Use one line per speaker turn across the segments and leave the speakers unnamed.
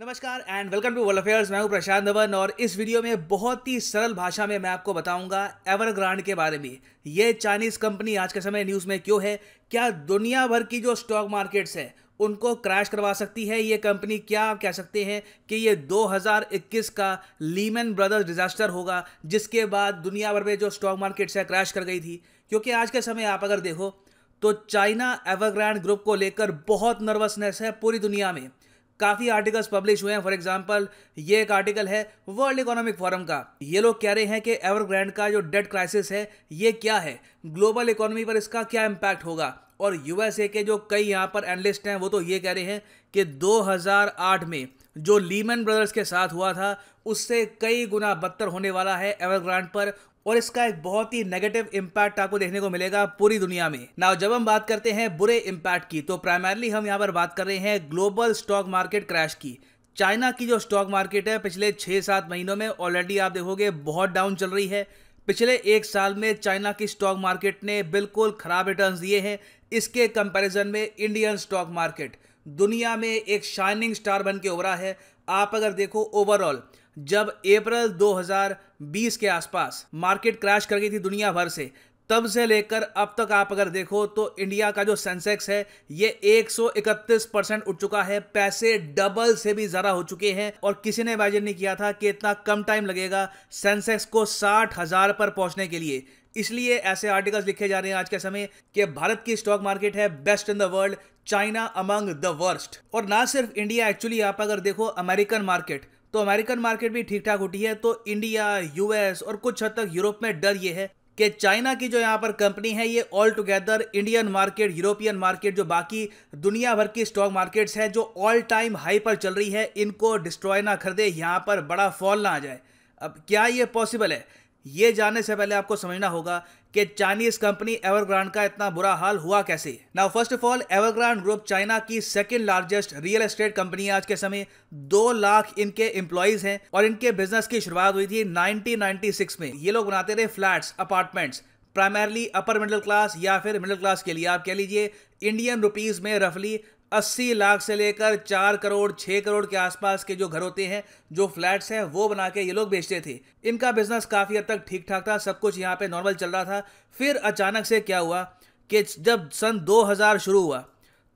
नमस्कार and welcome to world affairs मैं हूं प्रशांत धवन और इस वीडियो में बहुत ही सरल भाषा में मैं आपको बताऊंगा एवरग्रांड के बारे में ये चाइनीज़ कंपनी आज के समय न्यूज़ में क्यों है क्या दुनिया भर की जो स्टॉक मार्केट्स है उनको क्रैश करवा सकती है ये कंपनी क्या आप कह सकते हैं कि ये 2021 का लीमन ब्रदर्स डिजास्टर होगा जिसके बाद दुनिया भर में जो स्टॉक मार्केट्स है क्रैश कर गई थी क्योंकि आज के समय आप अगर देखो तो चाइना एवरग्रांड ग्रुप को लेकर बहुत नर्वसनेस है पूरी दुनिया में काफ़ी आर्टिकल्स पब्लिश हुए हैं फॉर एग्जांपल ये एक आर्टिकल है वर्ल्ड इकोनॉमिक फोरम का ये लोग कह रहे हैं कि एवरग्रैंड का जो डेट क्राइसिस है ये क्या है ग्लोबल इकोनॉमी पर इसका क्या इम्पैक्ट होगा और यूएसए के जो कई यहाँ पर एनलिस्ट हैं वो तो ये कह रहे हैं कि 2008 में जो लीमन ब्रदर्स के साथ हुआ था उससे कई गुना बदतर होने वाला है एवरग्रांड पर और इसका एक बहुत ही नेगेटिव इम्पैक्ट आपको देखने को मिलेगा पूरी दुनिया में नाउ जब हम बात करते हैं बुरे इम्पैक्ट की तो प्राइमरली हम यहाँ पर बात कर रहे हैं ग्लोबल स्टॉक मार्केट क्रैश की चाइना की जो स्टॉक मार्केट है पिछले छः सात महीनों में ऑलरेडी आप देखोगे बहुत डाउन चल रही है पिछले एक साल में चाइना की स्टॉक मार्केट ने बिल्कुल ख़राब रिटर्न दिए हैं इसके कंपैरिजन में इंडियन स्टॉक मार्केट दुनिया में एक शाइनिंग स्टार बन के उभरा है आप अगर देखो ओवरऑल जब अप्रैल 2020 के आसपास मार्केट क्रैश कर गई थी दुनिया भर से तब से लेकर अब तक आप अगर देखो तो इंडिया का जो सेंसेक्स है ये 131 परसेंट उठ चुका है पैसे डबल से भी ज़्यादा हो चुके हैं और किसी ने इमेजिन नहीं किया था कि इतना कम टाइम लगेगा सेंसेक्स को साठ हज़ार पर पहुंचने के लिए इसलिए ऐसे आर्टिकल्स लिखे जा रहे हैं आज के समय कि भारत की स्टॉक मार्केट है best in the world China among the worst और ना सिर्फ इंडिया एक्चुअली आप अगर देखो अमेरिकन मार्केट तो अमेरिकन मार्केट भी ठीक ठाक उठी है तो इंडिया यूएस और कुछ हद तक यूरोप में डर ये है कि चाइना की जो यहाँ पर कंपनी है ये all together Indian market European market जो बाकी दुनिया भर की स्टॉक मार्केट्स हैं जो ऑल टाइम हाई पर चल रही है इनको डिस्ट्रॉय ना कर दे यहाँ पर बड़ा फॉल ना आ जाए अब क्या ये पॉसिबल है ये जानने से पहले आपको समझना होगा कि चाइनीज कंपनी एवरग्रांड का इतना बुरा हाल हुआ कैसे now first of all Evergrande group China की second largest real estate company है आज के समय दो लाख इनके एम्प्लॉयज हैं और इनके बिजनेस की शुरुआत हुई थी 1996 में ये लोग बनाते थे flats apartments primarily upper middle class या फिर मिडिल क्लास के लिए आप कह लीजिए इंडियन रुपीज में रफली अस्सी लाख से लेकर चार करोड़ छः करोड़ के आसपास के जो घर होते हैं जो फ्लैट्स हैं वो बना के ये लोग बेचते थे इनका बिजनेस काफ़ी हद तक ठीक ठाक था सब कुछ यहाँ पे नॉर्मल चल रहा था फिर अचानक से क्या हुआ कि जब सन 2000 शुरू हुआ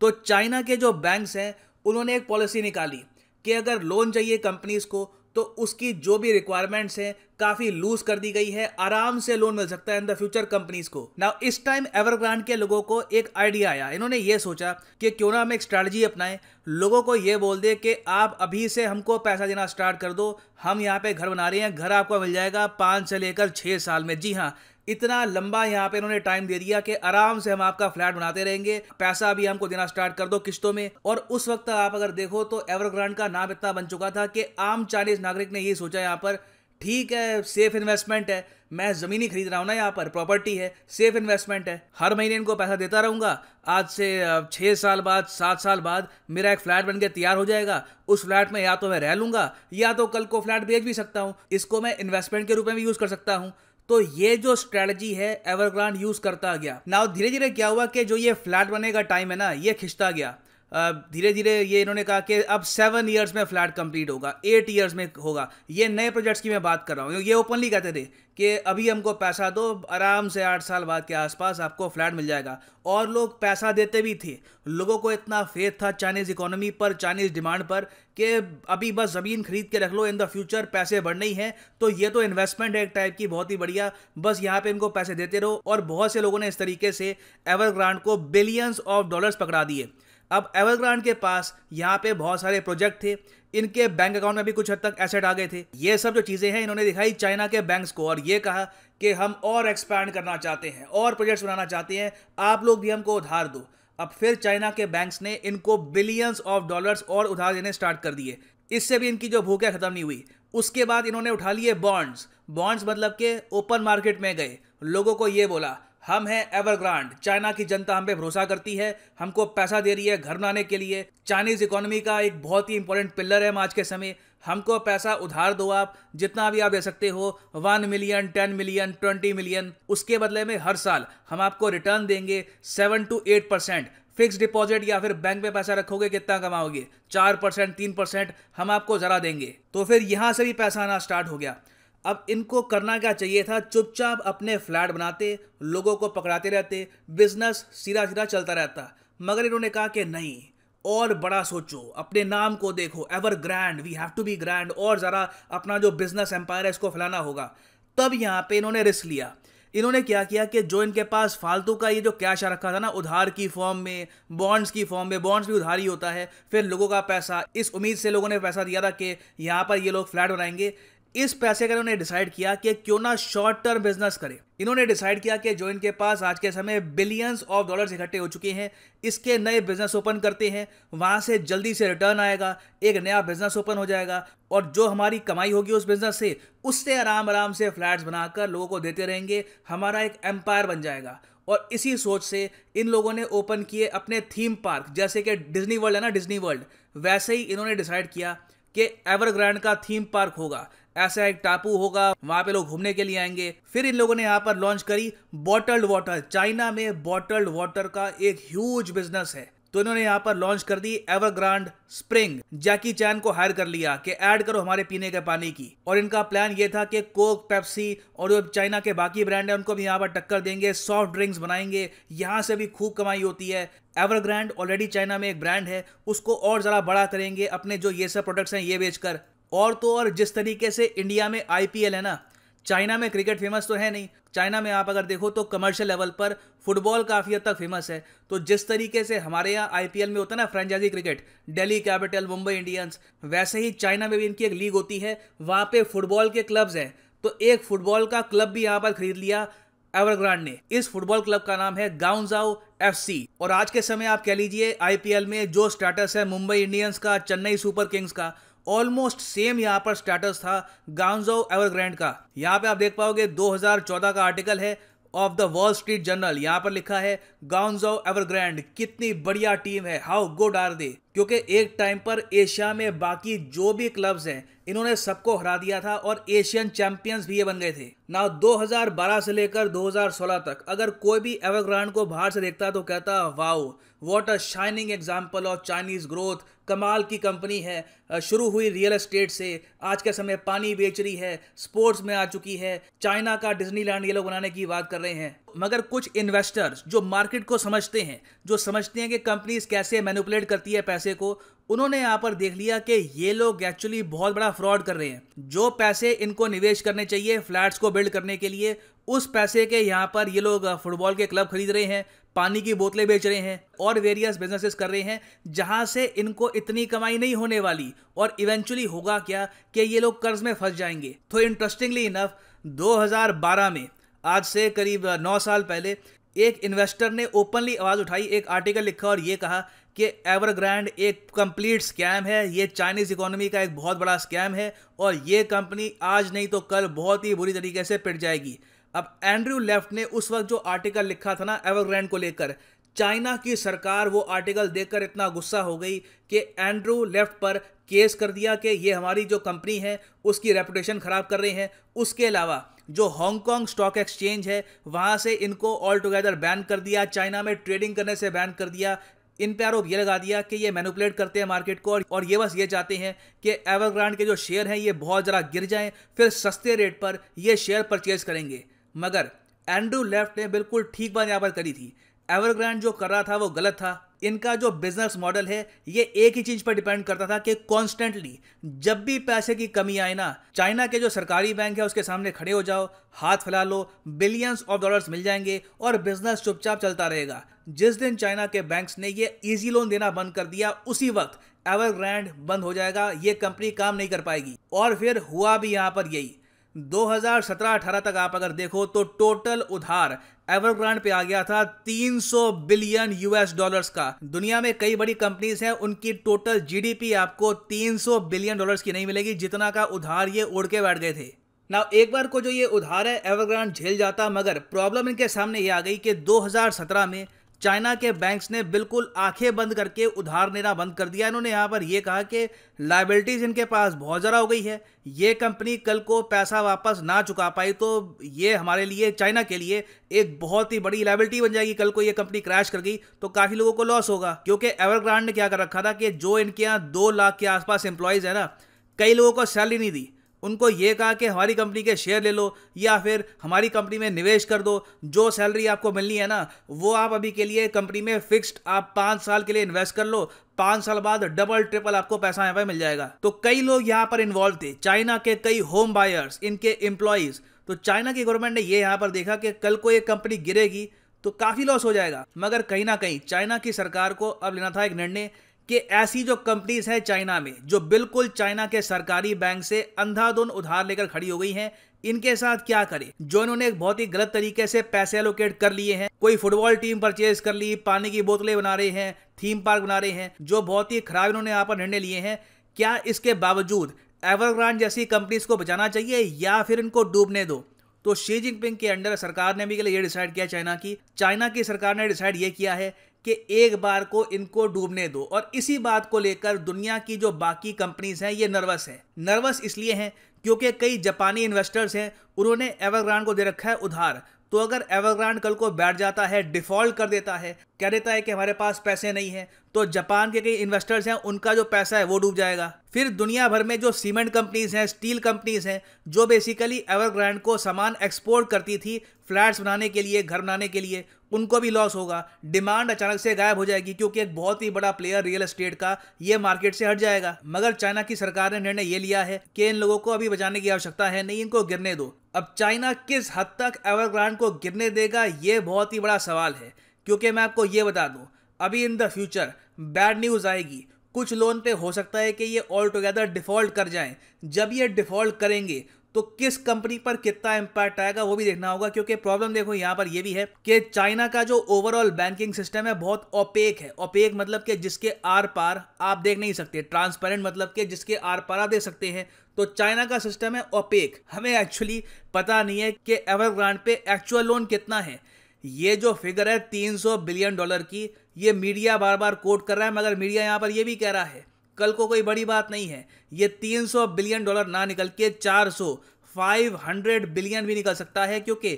तो चाइना के जो बैंक्स हैं उन्होंने एक पॉलिसी निकाली कि अगर लोन चाहिए कंपनीज़ को तो उसकी जो भी रिक्वायरमेंट्स हैं काफ़ी लूज कर दी गई है आराम से लोन मिल सकता है इन द फ्यूचर कंपनीज को नाउ इस टाइम एवरग्रांड के लोगों को एक आइडिया आया इन्होंने ये सोचा कि क्यों ना हम एक स्ट्रैटेजी अपनाएं लोगों को ये बोल दे कि आप अभी से हमको पैसा देना स्टार्ट कर दो हम यहाँ पे घर बना रहे हैं घर आपको मिल जाएगा पाँच से लेकर छः साल में जी हाँ इतना लंबा यहाँ पे इन्होंने टाइम दे दिया कि आराम से हम आपका फ्लैट बनाते रहेंगे पैसा भी हमको देना स्टार्ट कर दो किस्तों में और उस वक्त आप अगर देखो तो एवरग्रांड का नाम इतना बन चुका था कि आम चाइनीज नागरिक ने ये सोचा यहाँ पर ठीक है सेफ इन्वेस्टमेंट है मैं ज़मीन ही खरीद रहा हूँ ना यहाँ पर प्रॉपर्टी है सेफ इन्वेस्टमेंट है हर महीने इनको पैसा देता रहूंगा आज से छः साल बाद सात साल बाद मेरा एक फ्लैट बनकर तैयार हो जाएगा उस फ्लैट में या तो मैं रह लूंगा या तो कल को फ्लैट बेच भी सकता हूँ इसको मैं इन्वेस्टमेंट के रूप में भी यूज़ कर सकता हूँ तो ये जो स्ट्रेटजी है एवरग्रांड यूज करता गया ना धीरे धीरे क्या हुआ कि जो ये फ्लैट बनने का टाइम है ना ये खिंचता गया धीरे धीरे ये इन्होंने कहा कि अब सेवन ईयर्स में फ्लैट कंप्लीट होगा एट ईयर्स में होगा ये नए प्रोजेक्ट्स की मैं बात कर रहा हूँ ये ओपनली कहते थे कि अभी हमको पैसा दो आराम से आठ साल बाद के आसपास आपको फ्लैट मिल जाएगा और लोग पैसा देते भी थे लोगों को इतना फेथ था चाइनीज़ इकोनॉमी पर चाइनीज़ डिमांड पर कि अभी बस ज़मीन खरीद के रख लो इन द फ्यूचर पैसे बढ़ने ही हैं तो ये तो इन्वेस्टमेंट है एक टाइप की बहुत ही बढ़िया बस यहाँ पे इनको पैसे देते रहो और बहुत से लोगों ने इस तरीके से एवरग्रांड को बिलियंस ऑफ डॉलर्स पकड़ा दिए अब एवरग्रांड के पास यहाँ पे बहुत सारे प्रोजेक्ट थे इनके बैंक अकाउंट में भी कुछ हद तक एसेट आ गए थे ये सब जो चीज़ें हैं इन्होंने दिखाई चाइना के बैंक्स को और ये कहा कि हम और एक्सपैंड करना चाहते हैं और प्रोजेक्ट्स बनाना चाहते हैं आप लोग भी हमको उधार दो अब फिर चाइना के बैंक्स ने इनको बिलियंस ऑफ डॉलर्स और उधार देने स्टार्ट कर दिए इससे भी इनकी जो भूख ख़त्म नहीं हुई उसके बाद इन्होंने उठा लिए बॉन्ड्स बॉन्ड्स मतलब के ओपन मार्केट में गए लोगों को ये बोला हम हैं एवरग्रांड चाइना की जनता हम पे भरोसा करती है हमको पैसा दे रही है घर बनाने के लिए चाइनीज इकोनॉमी का एक बहुत ही इंपॉर्टेंट पिलर है हम आज के समय हमको पैसा उधार दो आप जितना भी आप दे सकते हो one million ten million twenty million उसके बदले में हर साल हम आपको रिटर्न देंगे seven to eight percent fix deposit या फिर बैंक में पैसा रखोगे कितना कमाओगे चार परसेंट तीन परसेंट हम आपको ज़रा देंगे तो फिर यहाँ से भी पैसा आना स्टार्ट हो गया अब इनको करना क्या चाहिए था चुपचाप अपने फ्लैट बनाते लोगों को पकड़ाते रहते बिजनेस सीधा सीधा चलता रहता मगर इन्होंने कहा कि नहीं और बड़ा सोचो अपने नाम को देखो ever grand we have to be grand और ज़रा अपना जो बिजनेस एम्पायर है इसको फैलाना होगा तब यहाँ पे इन्होंने रिस्क लिया इन्होंने क्या किया कि जो इनके पास फालतू का ये जो कैश आ रखा था ना उधार की फॉर्म में बॉन्ड्स की फॉर्म में बॉन्ड्स भी उधार ही होता है फिर लोगों का पैसा इस उम्मीद से लोगों ने पैसा दिया था कि यहाँ पर ये लोग फ्लैट बनाएंगे इस पैसे का इन्होंने डिसाइड किया कि क्यों ना शॉर्ट टर्म बिजनेस करें इन्होंने डिसाइड किया कि जो इनके पास आज के समय बिलियंस ऑफ डॉलर्स इकट्ठे हो चुके हैं इसके नए बिजनेस ओपन करते हैं वहां से जल्दी से रिटर्न आएगा एक नया बिजनेस ओपन हो जाएगा और जो हमारी कमाई होगी उस बिजनेस से उससे आराम आराम से फ्लैट्स बनाकर लोगों को देते रहेंगे हमारा एक एम्पायर बन जाएगा और इसी सोच से इन लोगों ने ओपन किए अपने थीम पार्क जैसे कि डिज्नी वर्ल्ड है ना डिज्नी वर्ल्ड वैसे ही इन्होंने डिसाइड किया कि एवरग्रैंड का थीम पार्क होगा ऐसा एक टापू होगा वहां पे लोग घूमने के लिए आएंगे फिर इन लोगों ने यहाँ पर लॉन्च करी बॉटल्ड वाटर चाइना में बॉटल्ड वाटर का एक ह्यूज बिजनेस है तो इन्होंने यहाँ पर लॉन्च कर दी एवरग्रांड स्प्रिंग जैकी चैन को हायर कर लिया कि ऐड करो हमारे पीने के पानी की और इनका प्लान ये था कि कोक पेप्सी और जो चाइना के बाकी ब्रांड है उनको भी यहाँ पर टक्कर देंगे सॉफ्ट ड्रिंक्स बनाएंगे यहाँ से भी खूब कमाई होती है एवरग्रैंड ऑलरेडी चाइना में एक ब्रांड है उसको और ज़रा बड़ा करेंगे अपने जो ये सब प्रोडक्ट्स हैं ये बेचकर और तो और जिस तरीके से इंडिया में आई है ना चाइना में क्रिकेट फेमस तो है नहीं चाइना में आप अगर देखो तो कमर्शियल लेवल पर फुटबॉल काफ़ी हद तक फेमस है तो जिस तरीके से हमारे यहाँ आईपीएल में होता है ना franchise cricket Delhi capital Mumbai Indians वैसे ही चाइना में भी इनकी एक लीग होती है वहाँ पे फुटबॉल के क्लब्स हैं तो एक फुटबॉल का क्लब भी यहाँ पर खरीद लिया एवरग्रांड ने इस फुटबॉल क्लब का नाम है गाउनजाओ एफ और आज के समय आप कह लीजिए आई में जो स्टेटस है मुंबई इंडियंस का चेन्नई सुपर किंग्स का ऑलमोस्ट सेम यहाँ पर स्टेटस था गांजो एवरग्रैंड का यहाँ पे आप देख पाओगे 2014 का आर्टिकल है of the Wall Street Journal यहाँ पर लिखा है गांजो एवरग्रैंड कितनी बढ़िया टीम है हाउ गुड आर दे क्योंकि एक टाइम पर एशिया में बाकी जो भी क्लब्स हैं इन्होंने सबको हरा दिया था और एशियन चैंपियंस भी ये बन गए थे ना 2012 से लेकर 2016 तक अगर कोई भी एवरग्रांड को बाहर से देखता तो कहता wow what a shining example of Chinese growth कमाल की कंपनी है शुरू हुई रियल एस्टेट से आज के समय पानी बेच रही है स्पोर्ट्स में आ चुकी है चाइना का डिज्नीलैंड ये लोग बनाने की बात कर रहे हैं मगर कुछ इन्वेस्टर्स जो मार्केट को समझते हैं जो समझते हैं कि कंपनीज कैसे मैनिपुलेट करती है पैसे को उन्होंने यहाँ पर देख लिया कि ये लोग एक्चुअली बहुत बड़ा फ्रॉड कर रहे हैं जो पैसे इनको निवेश करने चाहिए फ्लैट्स को बिल्ड करने के लिए उस पैसे के यहाँ पर ये लोग फुटबॉल के क्लब खरीद रहे हैं पानी की बोतलें बेच रहे हैं और वेरियस बिजनेसेस कर रहे हैं जहां से इनको इतनी कमाई नहीं होने वाली और इवेंचुअली होगा क्या कि ये लोग कर्ज में फंस जाएंगे तो इंटरेस्टिंगली इनफ 2012 में आज से करीब नौ साल पहले एक इन्वेस्टर ने ओपनली आवाज़ उठाई एक आर्टिकल लिखा और ये कहा कि एवरग्रैंड एक कंप्लीट स्कैम है ये चाइनीज़ इकोनॉमी का एक बहुत बड़ा स्कैम है और ये कंपनी आज नहीं तो कल बहुत ही बुरी तरीके से पिट जाएगी अब एंड्रयू लेफ्ट ने उस वक्त जो आर्टिकल लिखा था ना एवरग्रैंड को लेकर चाइना की सरकार वो आर्टिकल देखकर इतना गुस्सा हो गई कि एंड्रू लेफ्ट पर केस कर दिया कि ये हमारी जो कंपनी है उसकी रेपुटेशन ख़राब कर रहे हैं उसके अलावा जो हांगकांग स्टॉक एक्सचेंज है वहाँ से इनको ऑल टुगेदर बैन कर दिया चाइना में ट्रेडिंग करने से बैन कर दिया इन पे आरोप ये लगा दिया कि ये मैनुपलेट करते हैं मार्केट को और ये बस ये चाहते हैं कि एवरग्रांड के जो शेयर हैं ये बहुत ज़रा गिर जाएं फिर सस्ते रेट पर ये शेयर परचेज करेंगे मगर एंड्रू लेफ्ट ने बिल्कुल ठीक बात यहाँ पर करी थी एवरग्रैंड जो कर रहा था वो गलत था इनका जो बिजनेस मॉडल है ये एक ही चीज पर डिपेंड करता था कि कॉन्स्टेंटली जब भी पैसे की कमी आए ना चाइना के जो सरकारी बैंक है उसके सामने खड़े हो जाओ हाथ फैला लो बिलियंस ऑफ डॉलर्स मिल जाएंगे और बिजनेस चुपचाप चलता रहेगा जिस दिन चाइना के बैंक्स ने ये इजी लोन देना बंद कर दिया उसी वक्त एवरग्रैंड बंद हो जाएगा ये कंपनी काम नहीं कर पाएगी और फिर हुआ भी यहाँ पर यही 2017-18 तक आप अगर देखो तो टोटल उधार एवरग्रांड पे आ गया था 300 बिलियन यूएस डॉलर्स का दुनिया में कई बड़ी कंपनीज हैं उनकी टोटल जीडीपी आपको 300 बिलियन डॉलर्स की नहीं मिलेगी जितना का उधार ये उड़ के बैठ गए थे ना एक बार को जो ये उधार है एवरग्रांड झेल जाता मगर प्रॉब्लम इनके सामने ये आ गई कि 2017 में चाइना के बैंक्स ने बिल्कुल आंखें बंद करके उधार लेना बंद कर दिया इन्होंने यहाँ पर यह कहा कि लाइबिलिटीज़ इनके पास बहुत ज़्यादा हो गई है ये कंपनी कल को पैसा वापस ना चुका पाई तो ये हमारे लिए चाइना के लिए एक बहुत ही बड़ी लाइबिलिटी बन जाएगी कल को ये कंपनी क्रैश कर गई तो काफ़ी लोगों को लॉस होगा क्योंकि एवरग्रांड ने क्या कर रखा था कि जो इनके यहाँ दो लाख के आसपास एम्प्लॉयज़ है ना कई लोगों को सैलरी नहीं दी उनको ये कहा कि हमारी कंपनी के शेयर ले लो या फिर हमारी कंपनी में निवेश कर दो जो सैलरी आपको मिलनी है ना वो आप अभी के लिए कंपनी में फिक्स्ड आप पाँच साल के लिए इन्वेस्ट कर लो पाँच साल बाद डबल ट्रिपल आपको पैसा यहाँ पर मिल जाएगा तो कई लोग यहाँ पर इन्वॉल्व थे चाइना के कई होम बायर्स इनके एम्प्लॉयज़ तो चाइना की गवर्नमेंट ने ये यहाँ पर देखा कि कल को ये कंपनी गिरेगी तो काफ़ी लॉस हो जाएगा मगर कहीं ना कहीं चाइना की सरकार को अब लेना था एक निर्णय कि ऐसी जो कंपनीज हैं चाइना में जो बिल्कुल चाइना के सरकारी बैंक से अंधाधुन उधार लेकर खड़ी हो गई हैं इनके साथ क्या करें जो इन्होंने एक बहुत ही गलत तरीके से पैसे एलोकेट कर लिए हैं कोई फुटबॉल टीम परचेज कर ली पानी की बोतलें बना रहे हैं थीम पार्क बना रहे हैं जो बहुत ही खराब इन्होंने यहाँ पर निर्णय लिए हैं क्या इसके बावजूद एवरग्रांड जैसी कंपनीज को बचाना चाहिए या फिर इनको डूबने दो तो शी जिनपिंग के अंडर सरकार ने भी के लिए ये डिसाइड किया चाइना की चाइना की सरकार ने डिसाइड ये किया है कि एक बार को इनको डूबने दो और इसी बात को लेकर दुनिया की जो बाकी कंपनीज हैं ये नर्वस हैं नर्वस इसलिए हैं क्योंकि कई जापानी इन्वेस्टर्स हैं उन्होंने एवरग्रांड को दे रखा है उधार तो अगर एवरग्रांड कल को बैठ जाता है डिफॉल्ट कर देता है कह देता है कि हमारे पास पैसे नहीं है तो जापान के कई इन्वेस्टर्स हैं उनका जो पैसा है वो डूब जाएगा फिर दुनिया भर में जो सीमेंट कंपनीज हैं स्टील कंपनीज हैं जो बेसिकली एवरग्रैंड को सामान एक्सपोर्ट करती थी फ्लैट्स बनाने के लिए घर बनाने के लिए उनको भी लॉस होगा डिमांड अचानक से गायब हो जाएगी क्योंकि एक बहुत ही बड़ा प्लेयर रियल एस्टेट का ये मार्केट से हट जाएगा मगर चाइना की सरकार ने निर्णय ये लिया है कि इन लोगों को अभी बचाने की आवश्यकता है नहीं इनको गिरने दो अब चाइना किस हद तक एवरग्रांड को गिरने देगा ये बहुत ही बड़ा सवाल है क्योंकि मैं आपको ये बता दूँ अभी in the future bad news आएगी कुछ लोन पे हो सकता है कि ये ऑल टुगेदर डिफ़ॉल्ट कर जाएं जब ये डिफ़ॉल्ट करेंगे तो किस कंपनी पर कितना इम्पैक्ट आएगा वो भी देखना होगा क्योंकि प्रॉब्लम देखो यहाँ पर ये भी है कि चाइना का जो ओवरऑल बैंकिंग सिस्टम है बहुत ओपेक है ओपेक मतलब कि जिसके आर पार आप देख नहीं सकते ट्रांसपेरेंट मतलब कि जिसके आर पार आप देख सकते हैं तो चाइना का सिस्टम है ओपेक हमें एक्चुअली पता नहीं है कि एवरग्रांड पे एक्चुअल लोन कितना है ये जो फिगर है 300 बिलियन डॉलर की ये मीडिया बार बार कोट कर रहा है मगर मीडिया यहाँ पर यह भी कह रहा है कल को कोई बड़ी बात नहीं है ये 300 बिलियन डॉलर ना निकल के 400 500 बिलियन भी निकल सकता है क्योंकि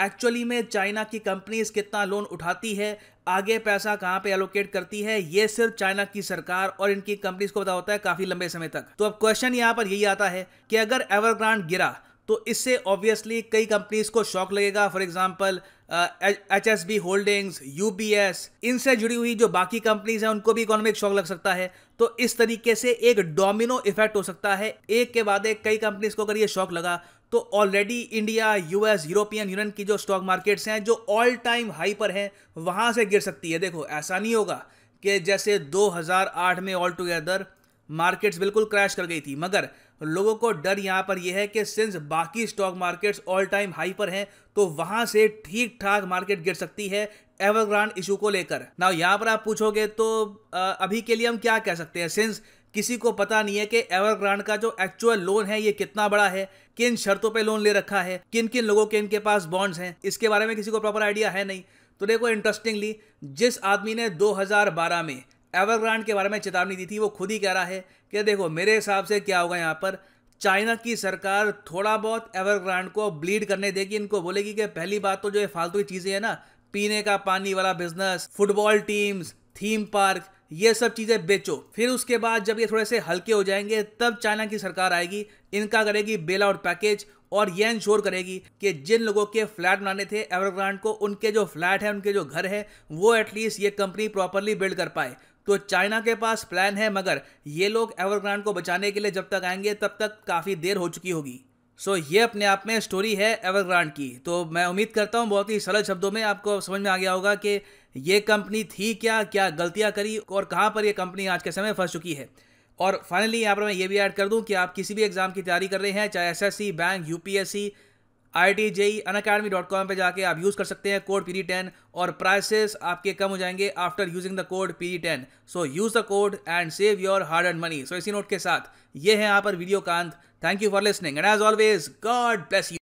एक्चुअली में चाइना की कंपनीज कितना लोन उठाती है आगे पैसा कहाँ पे एलोकेट करती है ये सिर्फ चाइना की सरकार और इनकी कंपनीज को पता होता है काफी लंबे समय तक तो अब क्वेश्चन यहाँ पर यही आता है कि अगर एवरग्रांड गिरा तो इससे ऑब्वियसली कई कंपनीज को शॉक लगेगा for example H S B holdings U B S इनसे जुड़ी हुई जो बाकी कंपनीज हैं उनको भी इकोनॉमिक शॉक लग सकता है तो इस तरीके से एक डोमिनो इफेक्ट हो सकता है एक के बाद एक कई कंपनीज को अगर ये शॉक लगा तो already India US European Union की जो स्टॉक मार्केट्स हैं जो ऑल टाइम हाई पर हैं वहाँ से गिर सकती है देखो ऐसा नहीं होगा कि जैसे 2008 में ऑल टुगेदर मार्केट्स बिल्कुल क्रैश कर गई थी मगर लोगों को डर यहाँ पर यह है कि सिंस बाकी stock markets all time high पर हैं तो वहां से ठीक ठाक मार्केट गिर सकती है एवरग्रांड इशू को लेकर ना यहाँ पर आप पूछोगे तो अभी के लिए हम क्या कह सकते हैं सिंस किसी को पता नहीं है कि एवरग्रांड का जो एक्चुअल लोन है ये कितना बड़ा है किन शर्तों पे लोन ले रखा है किन किन लोगों के इनके पास बॉन्ड्स हैं इसके बारे में किसी को प्रॉपर आइडिया है नहीं तो देखो इंटरेस्टिंगली जिस आदमी ने 2012 में एवरग्रांड के बारे में चेतावनी दी थी वो खुद ही कह रहा है कि देखो मेरे हिसाब से क्या होगा यहाँ पर चाइना की सरकार थोड़ा बहुत एवरग्रांड को ब्लीड करने देगी इनको बोलेगी कि पहली बात तो जो ये फालतू की चीज़ें हैं ना पीने का पानी वाला business football teams theme park ये सब चीज़ें बेचो फिर उसके बाद जब ये थोड़े से हल्के हो जाएंगे तब चाइना की सरकार आएगी इनका करेगी बेल आउट पैकेज और ये इंश्योर करेगी कि जिन लोगों के फ्लैट बनाने थे एवरग्रांड को उनके जो फ्लैट है उनके जो घर है वो एटलीस्ट ये कंपनी प्रॉपरली बिल्ड कर पाए तो चाइना के पास प्लान है मगर ये लोग एवरग्रांड को बचाने के लिए जब तक आएंगे तब तक काफ़ी देर हो चुकी होगी सो so, ये अपने आप में स्टोरी है एवरग्रांड की तो मैं उम्मीद करता हूँ बहुत ही सरल शब्दों में आपको समझ में आ गया होगा कि ये कंपनी थी क्या क्या गलतियाँ करी और कहाँ पर यह कंपनी आज के समय फंस चुकी है और फाइनली यहाँ पर मैं ये भी ऐड कर दूँ कि आप किसी भी एग्ज़ाम की तैयारी कर रहे हैं चाहे S bank U I T JEE Unacademy dot com पर जाके आप यूज़ कर सकते हैं कोड पी डी टेन और प्राइसेस आपके कम हो जाएंगे after using the code P D ten so use the code and save your hard and money so इसी नोट के साथ ये है यहाँ पर वीडियो कांत thank you for listening and as always God bless you